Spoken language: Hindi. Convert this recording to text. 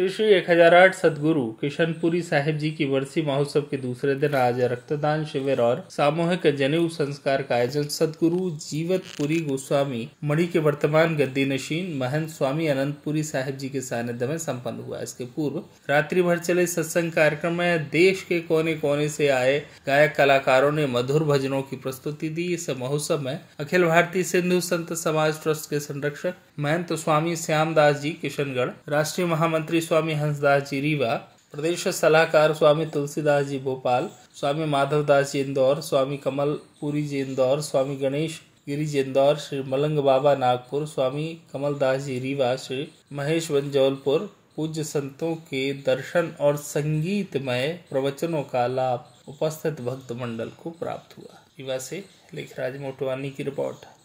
श्री श्री एक हजार आठ सदगुरु किशनपुरी साहिब जी की वर्षी महोत्सव के दूसरे दिन आज रक्तदान शिविर और सामूहिक जनेऊ संस्कार का आयोजन सदगुरु जीवतपुरी गोस्वामी मणि के वर्तमान गद्दी नशीन महंत स्वामी अनंतपुरी साहिब जी के सानिध्य में संपन्न हुआ इसके पूर्व रात्रि भर चले सत्संग कार्यक्रम में देश के कोने कोने से आए गायक कलाकारों ने मधुर भजनों की प्रस्तुति दी इस महोत्सव में अखिल भारतीय सिंधु संत समाज ट्रस्ट के संरक्षक महंत स्वामी श्यामदास जी किशनगढ़ राष्ट्रीय महामंत्री स्वामी हंसदास जी रीवा प्रदेश सलाहकार स्वामी तुलसीदास जी भोपाल स्वामी माधवदास जी इंदौर स्वामी कमलपुरी जी इंदौर स्वामी गणेश गिरी जी इंदौर श्री मलंग बाबा नागपुर स्वामी कमलदास जी रीवा श्री महेश वन जौलपुर पूज्य संतों के दर्शन और संगीतमय प्रवचनों का लाभ उपस्थित भक्त मंडल को प्राप्त हुआ रीवा से लेखराज मोटवानी की रिपोर्ट